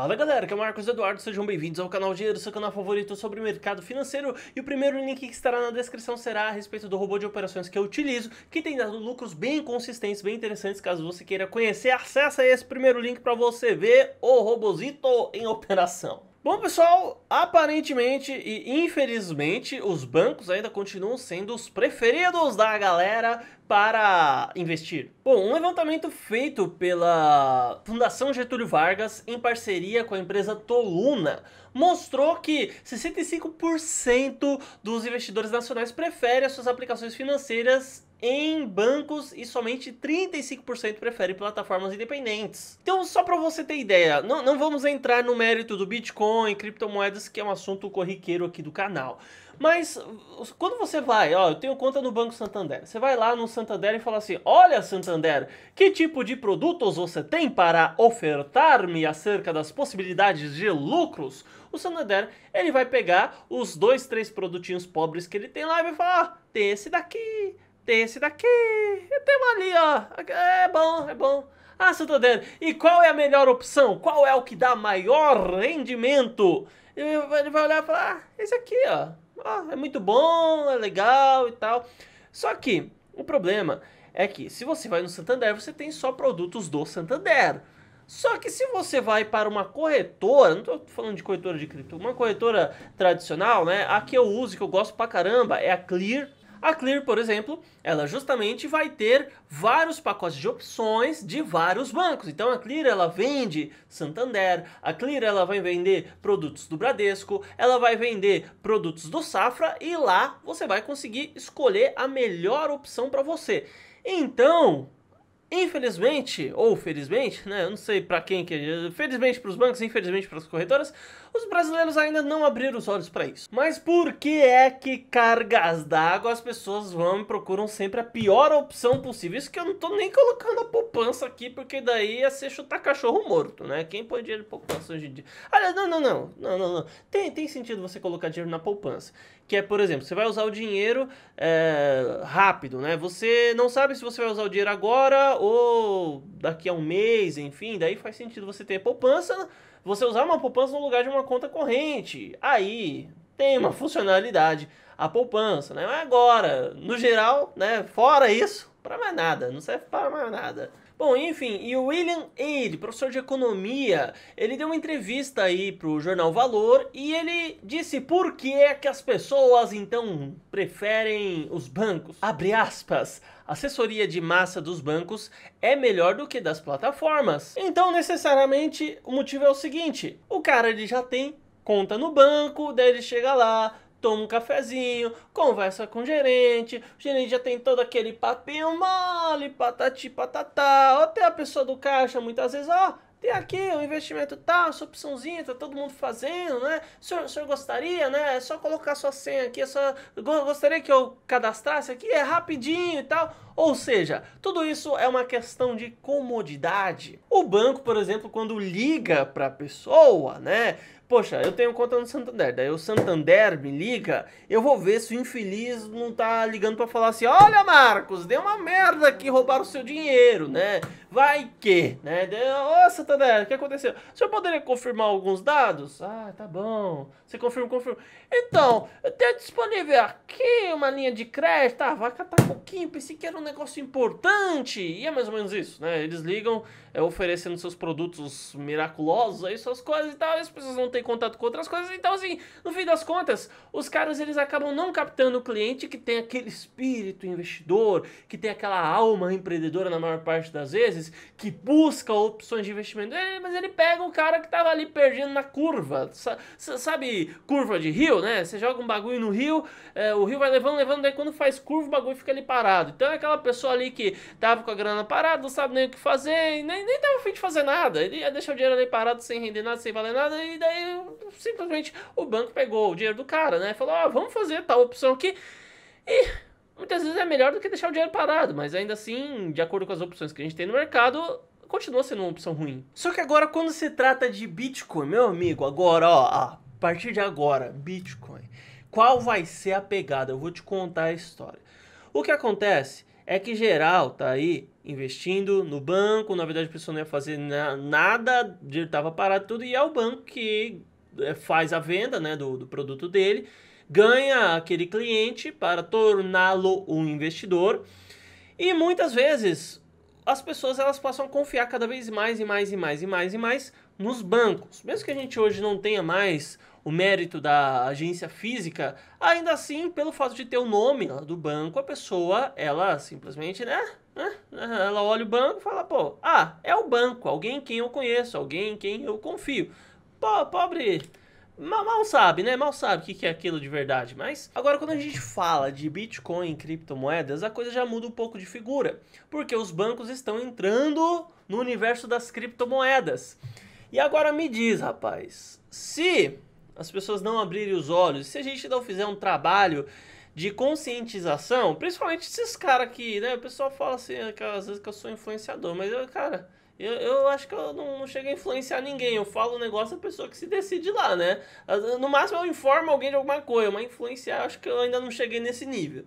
Fala galera, que é o Marcos Eduardo, sejam bem-vindos ao canal Dinheiro, seu canal favorito sobre mercado financeiro e o primeiro link que estará na descrição será a respeito do robô de operações que eu utilizo, que tem dado lucros bem consistentes, bem interessantes, caso você queira conhecer, acessa esse primeiro link para você ver o robozito em operação. Bom, pessoal, aparentemente e infelizmente os bancos ainda continuam sendo os preferidos da galera para investir. Bom, um levantamento feito pela Fundação Getúlio Vargas em parceria com a empresa Toluna mostrou que 65% dos investidores nacionais preferem as suas aplicações financeiras em bancos e somente 35% prefere plataformas independentes. Então, só para você ter ideia, não, não vamos entrar no mérito do Bitcoin, criptomoedas, que é um assunto corriqueiro aqui do canal. Mas quando você vai, ó, eu tenho conta no Banco Santander. Você vai lá no Santander e fala assim: "Olha, Santander, que tipo de produtos você tem para ofertar-me acerca das possibilidades de lucros?" O Santander, ele vai pegar os dois, três produtinhos pobres que ele tem lá e vai falar: ah, "Tem esse daqui, tem esse daqui, tem um ali, ó. É bom, é bom. Ah, Santander e qual é a melhor opção? Qual é o que dá maior rendimento? Ele vai olhar e falar, ah, esse aqui, ó. ó. É muito bom, é legal e tal. Só que o problema é que se você vai no Santander, você tem só produtos do Santander. Só que se você vai para uma corretora, não estou falando de corretora de cripto, uma corretora tradicional, né? A que eu uso, que eu gosto pra caramba, é a Clear a Clear, por exemplo, ela justamente vai ter vários pacotes de opções de vários bancos. Então a Clear ela vende Santander, a Clear ela vai vender produtos do Bradesco, ela vai vender produtos do Safra e lá você vai conseguir escolher a melhor opção para você. Então, Infelizmente, ou felizmente, né? Eu não sei para quem que é. Felizmente para os bancos, infelizmente para as corretoras, os brasileiros ainda não abriram os olhos para isso. Mas por que é que cargas d'água as pessoas vão e procuram sempre a pior opção possível? Isso que eu não tô nem colocando a poupança aqui, porque daí ia ser chutar cachorro morto, né? Quem põe dinheiro na poupança hoje em dia? Olha, não, não, não, não, não, não. Tem, tem sentido você colocar dinheiro na poupança que é, por exemplo, você vai usar o dinheiro é, rápido, né? Você não sabe se você vai usar o dinheiro agora ou daqui a um mês, enfim, daí faz sentido você ter poupança, você usar uma poupança no lugar de uma conta corrente. Aí tem uma funcionalidade a poupança, né? Mas agora, no geral, né, fora isso, para mais nada, não serve para mais nada. Bom, enfim, e o William Aide, professor de economia, ele deu uma entrevista aí pro jornal Valor e ele disse por que é que as pessoas então preferem os bancos. Abre aspas. Assessoria de massa dos bancos é melhor do que das plataformas. Então, necessariamente, o motivo é o seguinte: o cara ele já tem conta no banco, daí ele chega lá, toma um cafezinho, conversa com o gerente, o gerente já tem todo aquele papinho mole, patati patatá, ou até a pessoa do caixa muitas vezes, ó, oh, tem aqui um investimento tal, tá, sua opçãozinha, tá todo mundo fazendo, né? O senhor, o senhor gostaria, né? É só colocar sua senha aqui, é só gostaria que eu cadastrasse aqui, é rapidinho e tal. Ou seja, tudo isso é uma questão de comodidade. O banco, por exemplo, quando liga para a pessoa, né? Poxa, eu tenho conta no Santander, daí o Santander me liga, eu vou ver se o infeliz não tá ligando para falar assim: "Olha, Marcos, deu uma merda aqui, roubaram o seu dinheiro, né? Vai que, né? Ô, Santander, o que aconteceu? O senhor poderia confirmar alguns dados?" "Ah, tá bom. Você confirma, confirma." "Então, eu tenho disponível aqui uma linha de crédito, ah, vai catar pouquinho, pensei que era um negócio importante. E é mais ou menos isso, né? Eles ligam é, oferecendo seus produtos miraculosos aí, suas coisas e tal, e as pessoas não têm contato com outras coisas. Então, assim, no fim das contas, os caras eles acabam não captando o cliente que tem aquele espírito investidor, que tem aquela alma empreendedora na maior parte das vezes, que busca opções de investimento. Ele, mas ele pega o cara que tava ali perdendo na curva, sabe, curva de rio, né? Você joga um bagulho no rio, é, o rio vai levando, levando, daí quando faz curva o bagulho fica ali parado. Então é aquela aquela pessoa ali que tava com a grana parada, não sabe nem o que fazer, nem, nem tava afim de fazer nada. Ele ia deixar o dinheiro ali parado sem render nada, sem valer nada, e daí simplesmente o banco pegou o dinheiro do cara, né? Falou, ó, vamos fazer tal opção aqui. E muitas vezes é melhor do que deixar o dinheiro parado, mas ainda assim, de acordo com as opções que a gente tem no mercado, continua sendo uma opção ruim. Só que agora, quando se trata de Bitcoin, meu amigo, agora, ó, a partir de agora, Bitcoin, qual vai ser a pegada? Eu vou te contar a história. O que acontece é que geral tá aí investindo no banco, na verdade a pessoa não ia fazer nada, o dinheiro estava parado tudo, e é o banco que eh, faz a venda né, do, do produto dele, ganha aquele cliente para torná-lo um investidor, e muitas vezes as pessoas elas passam a confiar cada vez mais e mais e mais e mais e mais nos bancos. Mesmo que a gente hoje não tenha mais o mérito da agência física, ainda assim, pelo fato de ter o nome do banco, a pessoa, ela simplesmente, né, né, né? Ela olha o banco e fala, pô, ah, é o banco, alguém quem eu conheço, alguém quem eu confio. Pô, pobre. Mal, mal, sabe, né? Mal sabe o que, que é aquilo de verdade. Mas agora, quando a gente fala de Bitcoin e criptomoedas, a coisa já muda um pouco de figura. Porque os bancos estão entrando no universo das criptomoedas. E agora me diz, rapaz, se as pessoas não abrirem os olhos, se a gente não fizer um trabalho de conscientização, principalmente esses caras que, né, o pessoal fala assim, é que às vezes que eu sou influenciador, mas eu, cara, eu, eu acho que eu não, não chego a influenciar ninguém, eu falo o um negócio a pessoa que se decide lá, né? No máximo eu informo alguém de alguma coisa, mas influenciar acho que eu ainda não cheguei nesse nível.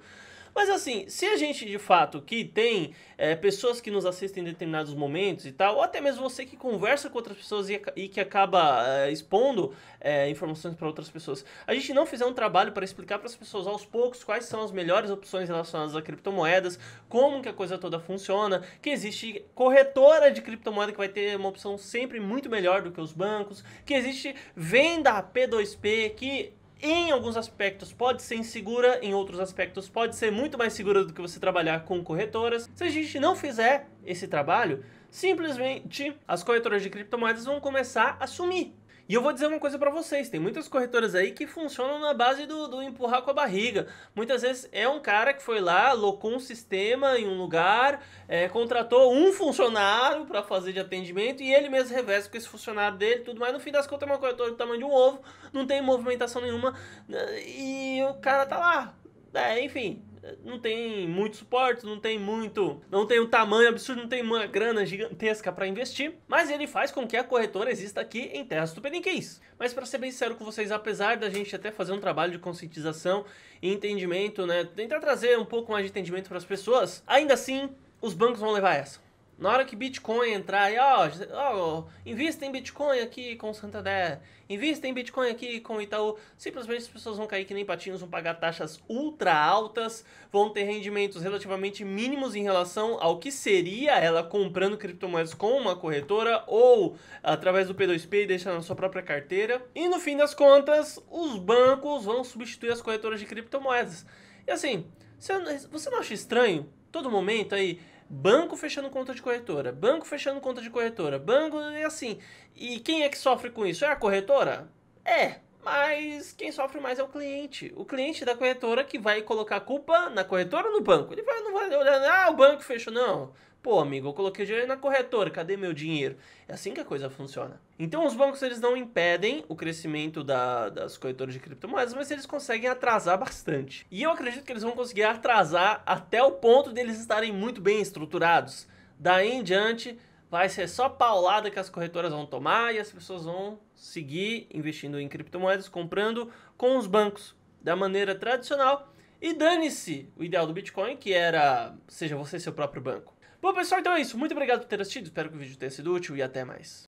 Mas assim, se a gente de fato que tem é, pessoas que nos assistem em determinados momentos e tal, ou até mesmo você que conversa com outras pessoas e, e que acaba é, expondo é, informações para outras pessoas, a gente não fizer um trabalho para explicar para as pessoas aos poucos quais são as melhores opções relacionadas a criptomoedas, como que a coisa toda funciona, que existe corretora de criptomoeda que vai ter uma opção sempre muito melhor do que os bancos, que existe venda P2P que em alguns aspectos pode ser insegura, em outros aspectos pode ser muito mais segura do que você trabalhar com corretoras. Se a gente não fizer esse trabalho, simplesmente as corretoras de criptomoedas vão começar a sumir. E eu vou dizer uma coisa para vocês, tem muitas corretoras aí que funcionam na base do, do, empurrar com a barriga. Muitas vezes é um cara que foi lá, locou um sistema em um lugar, é, contratou um funcionário para fazer de atendimento e ele mesmo reveste com esse funcionário dele, tudo mais. No fim das contas é uma corretora do tamanho de um ovo, não tem movimentação nenhuma né, e o cara tá lá. É, enfim, não tem muito suporte, não tem muito, não tem um tamanho absurdo, não tem uma grana gigantesca para investir, mas ele faz com que a corretora exista aqui em Terras Tupiniquins. Mas para ser bem sincero com vocês, apesar da gente até fazer um trabalho de conscientização e entendimento, né, tentar trazer um pouco mais de entendimento para as pessoas, ainda assim os bancos vão levar essa. Na hora que Bitcoin entrar, aí, ó, ó, invista em Bitcoin aqui com o Santander, invista em Bitcoin aqui com o Itaú. Simplesmente as pessoas vão cair que nem patinhos, vão pagar taxas ultra altas, vão ter rendimentos relativamente mínimos em relação ao que seria ela comprando criptomoedas com uma corretora ou através do P2P e deixando na sua própria carteira. E no fim das contas, os bancos vão substituir as corretoras de criptomoedas. E assim, você não acha estranho? Todo momento aí Banco fechando conta de corretora, banco fechando conta de corretora, banco e assim. E quem é que sofre com isso? É a corretora? É, mas quem sofre mais é o cliente. O cliente da corretora que vai colocar a culpa na corretora ou no banco. Ele vai, não vai olhar, ah, o banco fechou, não. Pô, amigo, eu coloquei o dinheiro na corretora, cadê meu dinheiro? É assim que a coisa funciona. Então os bancos eles não impedem o crescimento da, das corretoras de criptomoedas, mas eles conseguem atrasar bastante. E eu acredito que eles vão conseguir atrasar até o ponto deles estarem muito bem estruturados. Daí em diante, vai ser só paulada que as corretoras vão tomar e as pessoas vão seguir investindo em criptomoedas, comprando com os bancos da maneira tradicional. E dane-se o ideal do Bitcoin, que era seja você seu próprio banco. Bom, pessoal, então é isso. Muito obrigado por ter assistido. Espero que o vídeo tenha sido útil e até mais.